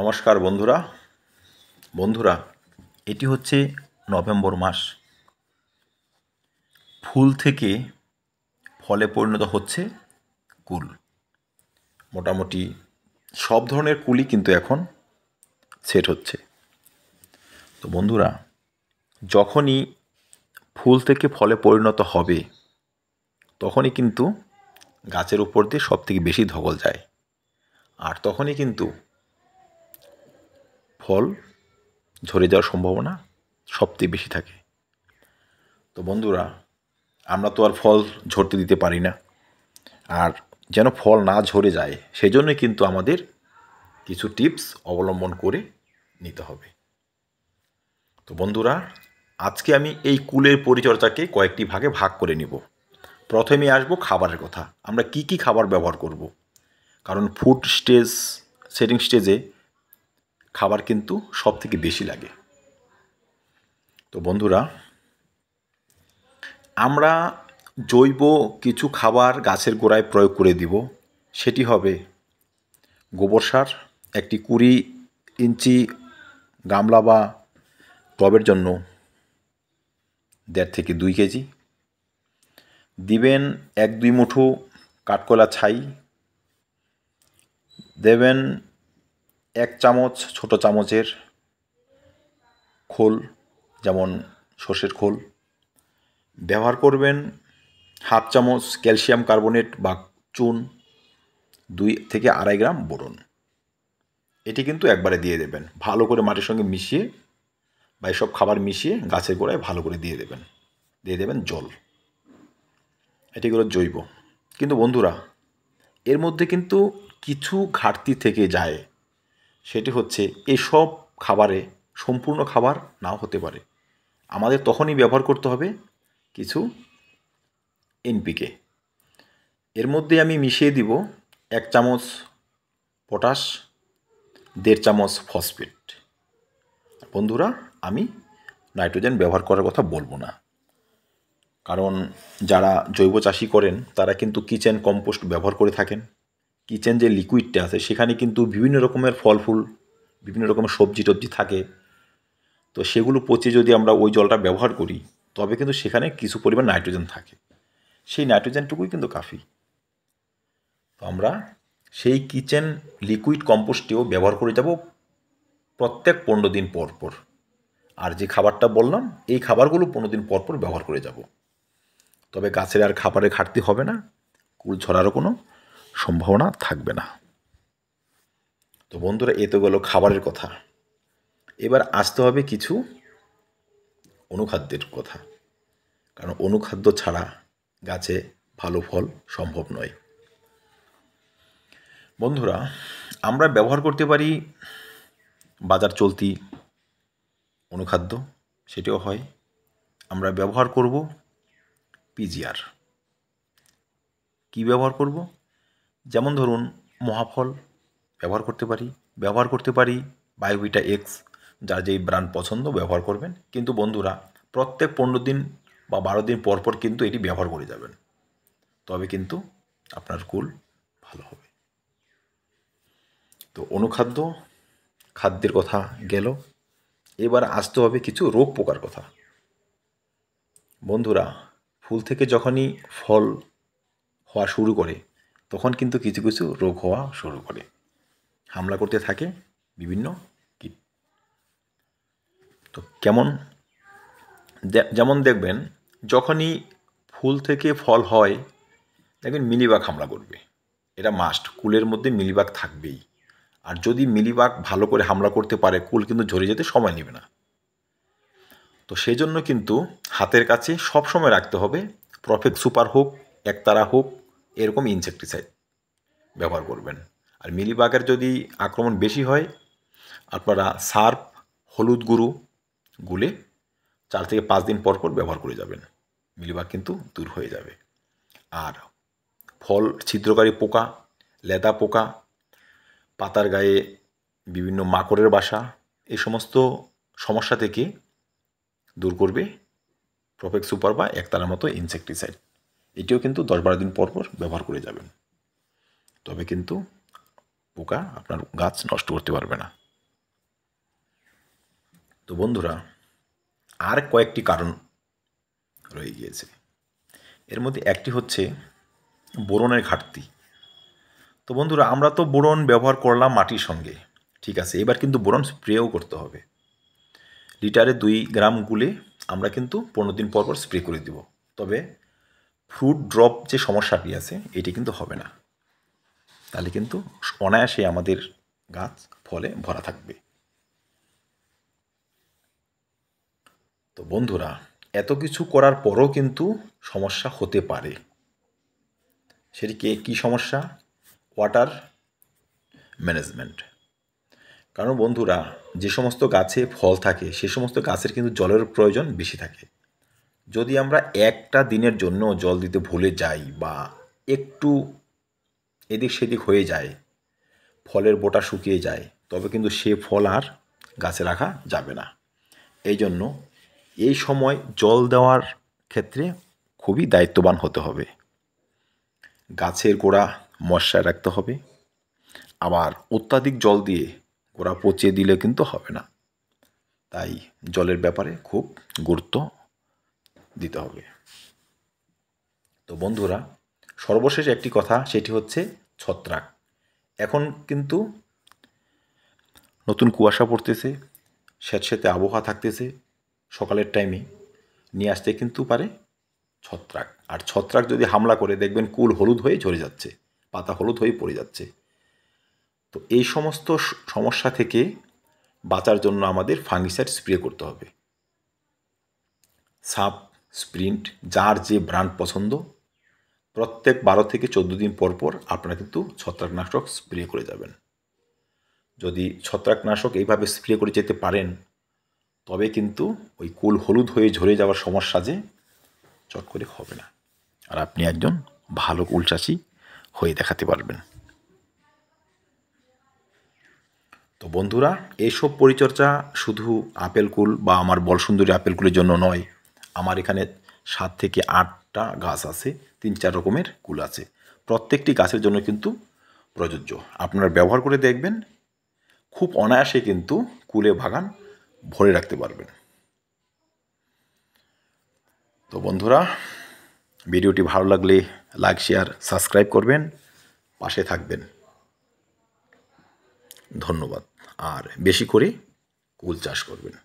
নমস্কার বন্ধুরা বন্ধুরা এটি হচ্ছে নভেম্বর মাস ফুল থেকে ফলে পরিণত হচ্ছে কুল মোটামুটি সব ধরনের কুলই কিন্তু এখন সেট হচ্ছে তো বন্ধুরা যখনই ফুল থেকে ফলে পরিণত হবে তখনই কিন্তু গাছের উপর দিয়ে সব থেকে বেশি ধগল যায় আর তখনই কিন্তু ফল ঝরে যাওয়ার সম্ভাবনা সবচেয়ে বেশি থাকে তো বন্ধুরা আমরা তো আর ফল ঝরতে দিতে পারি না আর যেন ফল না ঝরে যায় সেজন্য কিন্তু আমাদের কিছু টিপস অবলম্বন করে নিতে হবে তো বন্ধুরা আজকে আমি এই কুলের পরিচর্যাকে কয়েকটি ভাগে ভাগ করে নিব প্রথমে আসব খাবারের কথা আমরা কি কি খাবার ব্যবহার করব। কারণ ফুড স্টেজ সেটিং স্টেজে খাবার কিন্তু সব থেকে বেশি লাগে তো বন্ধুরা আমরা জৈব কিছু খাবার গাছের গোড়ায় প্রয়োগ করে দিব সেটি হবে গোবর সার একটি কুড়ি ইঞ্চি গামলা বা টবের জন্য দেড় থেকে দুই কেজি দিবেন এক দুই মুঠো কাঠকলা ছাই দেবেন এক চামচ ছোটো চামচের খোল যেমন সর্ষের খোল ব্যবহার করবেন হাফ চামচ ক্যালসিয়াম কার্বনেট বা চুন দুই থেকে আড়াই গ্রাম বোরন এটি কিন্তু একবারে দিয়ে দেবেন ভালো করে মাটির সঙ্গে মিশিয়ে বা এসব খাবার মিশিয়ে গাছের গোড়ায় ভালো করে দিয়ে দেবেন দিয়ে দেবেন জল এটি হলো জৈব কিন্তু বন্ধুরা এর মধ্যে কিন্তু কিছু ঘাটতি থেকে যায় সেটি হচ্ছে এসব খাবারে সম্পূর্ণ খাবার নাও হতে পারে আমাদের তখনই ব্যবহার করতে হবে কিছু এনপিকে এর মধ্যে আমি মিশিয়ে দিব এক চামচ পটাশ দেড় চামচ ফসফেট বন্ধুরা আমি নাইট্রোজেন ব্যবহার করার কথা বলবো না কারণ যারা জৈব চাষি করেন তারা কিন্তু কিচেন কম্পোস্ট ব্যবহার করে থাকেন কিচেন যে লিকুইডটা আছে সেখানে কিন্তু বিভিন্ন রকমের ফল ফুল বিভিন্ন রকমের সবজি টবজি থাকে তো সেগুলো পচে যদি আমরা ওই জলটা ব্যবহার করি তবে কিন্তু সেখানে কিছু পরিমাণ নাইট্রোজেন থাকে সেই নাইট্রোজেনটুকুই কিন্তু কাফি তো আমরা সেই কিচেন লিকুইড কম্পোস্টটিও ব্যবহার করে যাব প্রত্যেক পনেরো দিন পর পর আর যে খাবারটা বললাম এই খাবারগুলো পনেরো দিন পর পর ব্যবহার করে যাব তবে গাছের আর খাবারের ঘাটতি হবে না কুল ছড়ারও কোনো সম্ভাবনা থাকবে না তো বন্ধুরা এ তো গেল খাবারের কথা এবার আসতে হবে কিছু অনুখাদ্যের কথা কারণ অনুখাদ্য ছাড়া গাছে ভালো ফল সম্ভব নয় বন্ধুরা আমরা ব্যবহার করতে পারি বাজার চলতি অনুখাদ্য সেটিও হয় আমরা ব্যবহার করব পিজিআর কি ব্যবহার করব যেমন ধরুন মহাফল ব্যবহার করতে পারি ব্যবহার করতে পারি বায়োভিটা এক্স যার যেই ব্র্যান্ড পছন্দ ব্যবহার করবেন কিন্তু বন্ধুরা প্রত্যেক পনেরো দিন বা বারো দিন পর পর কিন্তু এটি ব্যবহার করে যাবেন তবে কিন্তু আপনার কুল ভালো হবে তো অনুখাদ্য খাদ্যের কথা গেল এবার আসতে হবে কিছু রোগ পোকার কথা বন্ধুরা ফুল থেকে যখনই ফল হওয়া শুরু করে তখন কিন্তু কিছু কিছু রোগ হওয়া শুরু করে হামলা করতে থাকে বিভিন্ন কীট তো কেমন যেমন দেখবেন যখনই ফুল থেকে ফল হয় দেখবেন মিলিবাগ হামলা করবে এটা মাস্ট কুলের মধ্যে মিলিবাগ থাকবেই আর যদি মিলিবাগ ভালো করে হামলা করতে পারে কুল কিন্তু ঝরে যেতে সময় নেবে না তো সেই জন্য কিন্তু হাতের কাছে সবসময় রাখতে হবে প্রফেক্ট সুপার হোক একতারা হোক এরকম ইনসেকটিসাইড ব্যবহার করবেন আর মিলিবাগের যদি আক্রমণ বেশি হয় আপনারা সার্ফ হলুদ গুঁড়ো গুলে চার থেকে পাঁচ দিন পর পর ব্যবহার করে যাবেন মিলিবাগ কিন্তু দূর হয়ে যাবে আর ফল ছিদ্রকারী পোকা লেদা পোকা পাতার গায়ে বিভিন্ন মাকড়ের বাসা এই সমস্ত সমস্যা থেকে দূর করবে প্রফেক্ট সুপার বা একতালার মতো ইনসেকটিসাইড এটিও কিন্তু দশ বারো দিন পর পর ব্যবহার করে যাবেন তবে কিন্তু পোকা আপনার গাছ নষ্ট করতে পারবে না তো বন্ধুরা আর কয়েকটি কারণ রয়ে গিয়েছে এর মধ্যে একটি হচ্ছে বোরনের ঘাটতি তো বন্ধুরা আমরা তো বোরন ব্যবহার করলাম মাটির সঙ্গে ঠিক আছে এবার কিন্তু বোরন স্প্রেও করতে হবে লিটারে দুই গ্রাম গুলে আমরা কিন্তু পনেরো দিন পর পর স্প্রে করে দেব তবে ফ্রুট ড্রপ যে সমস্যাটি আছে এটি কিন্তু হবে না তাহলে কিন্তু অনায়াসে আমাদের গাছ ফলে ভরা থাকবে তো বন্ধুরা এত কিছু করার পরও কিন্তু সমস্যা হতে পারে সেটিকে কি সমস্যা ওয়াটার ম্যানেজমেন্ট কারণ বন্ধুরা যে সমস্ত গাছে ফল থাকে সে সমস্ত গাছের কিন্তু জলের প্রয়োজন বেশি থাকে যদি আমরা একটা দিনের জন্য জল দিতে ভুলে যাই বা একটু এদিক সেদিক হয়ে যায় ফলের বোটা শুকিয়ে যায় তবে কিন্তু সে ফল আর গাছে রাখা যাবে না এই জন্য এই সময় জল দেওয়ার ক্ষেত্রে খুবই দায়িত্ববান হতে হবে গাছের গোড়া মশায় রাখতে হবে আবার অত্যাধিক জল দিয়ে গোড়া পচিয়ে দিলে কিন্তু হবে না তাই জলের ব্যাপারে খুব গুরুত্ব দিতে হবে তো বন্ধুরা সর্বশেষ একটি কথা সেটি হচ্ছে ছত্রাক এখন কিন্তু নতুন কুয়াশা পড়তেছে স্যাঁতস্যাঁতে আবহাওয়া থাকতেছে সকালের টাইমে নিয়ে আসতে কিন্তু পারে ছত্রাক আর ছত্রাক যদি হামলা করে দেখবেন কুল হলুদ হয়ে ঝরে যাচ্ছে পাতা হলুদ হয়ে পড়ে যাচ্ছে তো এই সমস্ত সমস্যা থেকে বাঁচার জন্য আমাদের ফাঙ্গিসাইড স্প্রে করতে হবে সাপ স্প্রিন্ট যার যে ব্র্যান্ড পছন্দ প্রত্যেক বারো থেকে চোদ্দো দিন পর পর আপনারা কিন্তু ছত্রাকনাশক স্প্রে করে যাবেন যদি ছত্রাকনাশক এইভাবে স্প্রে করে যেতে পারেন তবে কিন্তু ওই কুল হলুদ হয়ে ঝরে যাওয়ার সমস্যা যে চট করে হবে না আর আপনি একজন ভালো কুল চাষি হয়ে দেখাতে পারবেন তো বন্ধুরা এইসব পরিচর্যা শুধু আপেল কুল বা আমার বলসুন্দরী আপেলকুলের জন্য নয় আমার এখানে সাত থেকে আটটা গাছ আছে তিন চার রকমের কুল আছে প্রত্যেকটি গাছের জন্য কিন্তু প্রযোজ্য আপনারা ব্যবহার করে দেখবেন খুব অনায়াসে কিন্তু কুলে বাগান ভরে রাখতে পারবেন তো বন্ধুরা ভিডিওটি ভালো লাগলে লাইক শেয়ার সাবস্ক্রাইব করবেন পাশে থাকবেন ধন্যবাদ আর বেশি করে কুল চাষ করবেন